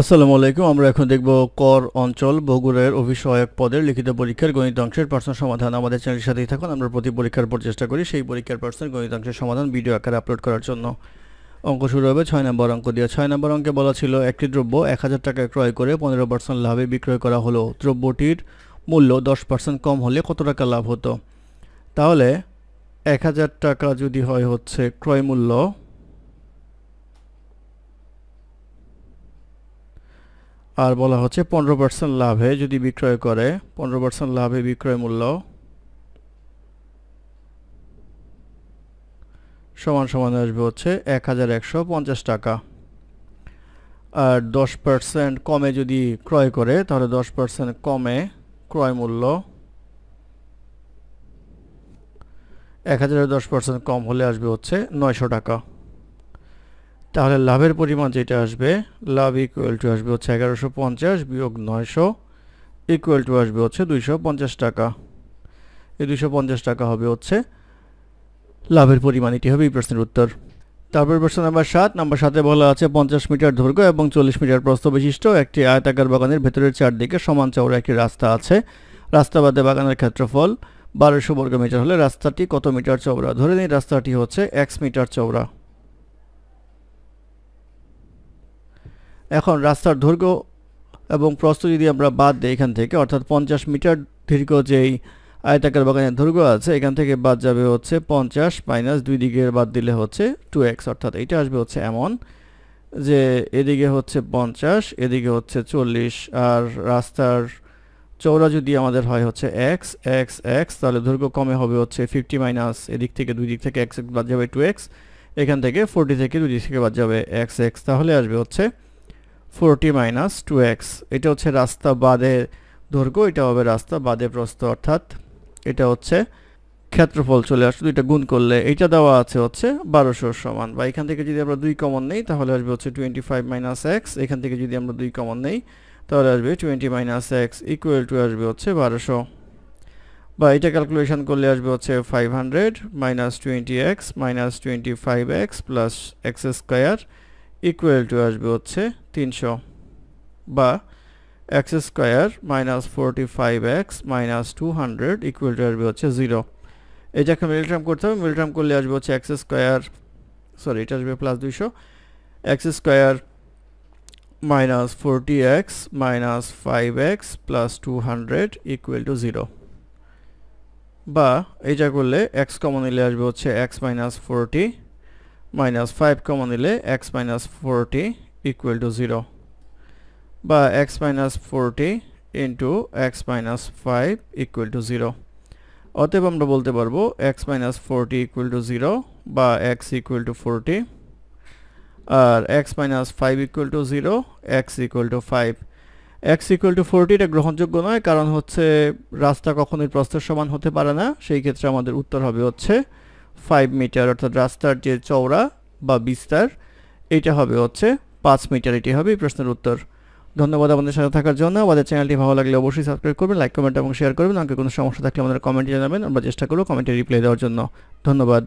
আসসালামু আলাইকুম আমরা এখন দেখব কর অঞ্চল বগুড়ার অভিষয়ক পদের লিখিত পরীক্ষার গণিত অংশের প্রশ্ন সমাধান আমাদের চ্যানেলের সাথেই থাকুন আমরা প্রতি পরীক্ষার পর চেষ্টা করি সেই পরীক্ষার প্রশ্নের গণিত অংশের সমাধান ভিডিও আকারে আপলোড করার জন্য অঙ্ক শুরু হবে ছয় নম্বর অঙ্ক দিয়ে ছয় নম্বর অঙ্কে বলা ছিল একটি দ্রব্য এক হাজার টাকা ক্রয় করে পনেরো পার্সেন্ট লাভে বিক্রয় করা হলো দ্রব্যটির মূল্য দশ পার্সেন্ট কম হলে কত টাকা লাভ হতো তাহলে এক হাজার টাকা যদি হয় হচ্ছে ক্রয় মূল্য আর বলা হচ্ছে পনেরো পার্সেন্ট লাভে যদি বিক্রয় করে পনেরো পার্সেন্ট লাভে বিক্রয় মূল্য সমান সমান আসবে হচ্ছে এক হাজার একশো পঞ্চাশ টাকা আর দশ পার্সেন্ট কমে যদি ক্রয় করে তাহলে দশ পার্সেন্ট কমে ক্রয় মূল্য এক হাজারের দশ পার্সেন্ট কম হলে আসবে হচ্ছে নয়শো টাকা তাহলে লাভের পরিমাণ যেটা আসবে লাভ ইকুয়াল টু আসবে হচ্ছে এগারোশো পঞ্চাশ বিয়োগ নয়শো ইকুয়াল টু আসবে হচ্ছে দুইশো পঞ্চাশ টাকা এই দুইশো পঞ্চাশ টাকা হবে হচ্ছে লাভের পরিমাণ এটি হবে এই প্রশ্নের উত্তর তারপর প্রশ্ন নাম্বার সাত নাম্বার সাথে বলা আছে পঞ্চাশ মিটার দৈর্ঘ্য এবং চল্লিশ মিটার প্রস্থ বিশিষ্ট একটি আয়তাকার বাগানের ভেতরের চারদিকে সমান চওড়া একটি রাস্তা আছে রাস্তা বাদে বাগানের ক্ষেত্রফল বারোশো বর্গ মিটার হলে রাস্তাটি কত মিটার চওড়া ধরে নিন রাস্তাটি হচ্ছে এক মিটার চওড়া এখন রাস্তার দৈর্ঘ্য এবং প্রস্থ যদি আমরা বাদ দিই এখান থেকে অর্থাৎ পঞ্চাশ মিটার দীর্ঘ যেই আয়তাকার বাগানের দৈর্ঘ্য আছে এখান থেকে বাদ যাবে হচ্ছে পঞ্চাশ মাইনাস দুই দিকের বাদ দিলে হচ্ছে টু এক্স অর্থাৎ এইটা আসবে হচ্ছে এমন যে এদিকে হচ্ছে পঞ্চাশ এদিকে হচ্ছে চল্লিশ আর রাস্তার চৌড়া যদি আমাদের হয় হচ্ছে এক্স এক্স এক্স তাহলে দৈর্ঘ্য কমে হবে হচ্ছে ফিফটি মাইনাস এদিক থেকে দুই দিক থেকে এক্স এক্স বাদ যাবে টু এক্স এখান থেকে ফোরটি থেকে দুই দিক থেকে বাদ যাবে এক্স এক্স তাহলে আসবে হচ্ছে ফোরটি মাইনাস টু এক্স এটা হচ্ছে রাস্তা বাদে দৈর্ঘ্য এটা হবে রাস্তা বাদে প্রস্ত অর্থাৎ এটা হচ্ছে ক্ষেত্রফল চলে আসলো এটা গুণ করলে এটা দেওয়া আছে হচ্ছে বারোশো সমান বা এখান থেকে যদি আমরা দুই কমন নেই তাহলে আসবে হচ্ছে টোয়েন্টি ফাইভ মাইনাস এক্স এখান থেকে যদি আমরা দুই কমন নেই তাহলে আসবে twenty minus X equal to আসবে হচ্ছে বারোশো বা এটা ক্যালকুলেশন করলে আসবে হচ্ছে five hundred minus twenty X minus twenty five X plus X square equal to আসবে হচ্ছে তিনশো বা X square minus forty five X minus two hundred equal to আসবে হচ্ছে জিরো এটাকে মিলট্রাম করতে হবে মিলট্রাম করলে আসবে হচ্ছে এক্স স্কোয়ার সরি এটা আসবে প্লাস দুইশো X square minus forty X minus five X plus two hundred equal to zero বা এটা করলে এক্স কমন নিলে আসবে হচ্ছে X minus forty minus five common নিলে X minus forty equal to zero বা X minus forty into X minus five equal to zero অতএব আমরা বলতে পারবো X minus forty equal to zero বা এক্স ইকুয়াল টু ফোরটি আর X minus five equal to zero X equal to five X equal to forty এটা গ্রহণযোগ্য নয় কারণ হচ্ছে রাস্তা কখনোই প্রস্তের সমান হতে পারে না সেই ক্ষেত্রে আমাদের উত্তর হবে হচ্ছে ফাইভ মিটার অর্থাৎ রাস্তার যে চওড়া বা বিস্তার এটা হবে হচ্ছে পাঁচ মিটার এটি হবে প্রশ্নের উত্তর ধন্যবাদ আমাদের সাথে থাকার জন্য আমাদের চ্যানেলটি ভালো লাগলে অবশ্যই সাবস্ক্রাইব করবেন লাইক কমেন্ট এবং শেয়ার করবেন আমাকে কোনো সমস্যা থাকলে আমাদের কমেন্টে জানাবেন আমরা চেষ্টা করবো কমেন্টে রিপ্লাই দেওয়ার জন্য ধন্যবাদ